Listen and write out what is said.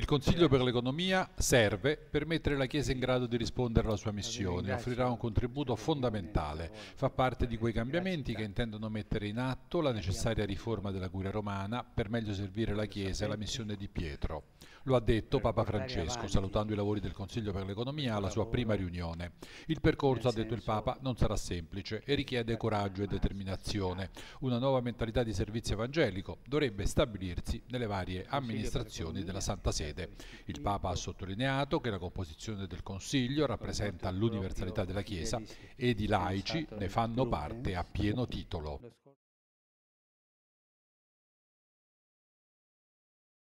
Il Consiglio per l'economia serve per mettere la Chiesa in grado di rispondere alla sua missione, offrirà un contributo fondamentale, fa parte di quei cambiamenti che intendono mettere in atto la necessaria riforma della curia romana per meglio servire la Chiesa e la missione di Pietro. Lo ha detto Papa Francesco salutando i lavori del Consiglio per l'economia alla sua prima riunione. Il percorso, ha detto il Papa, non sarà semplice e richiede coraggio e determinazione. Una nuova mentalità di servizio evangelico dovrebbe stabilirsi nelle varie amministrazioni della Santa Sede sede. Il Papa ha sottolineato che la composizione del Consiglio rappresenta l'universalità della Chiesa ed i laici ne fanno parte a pieno titolo.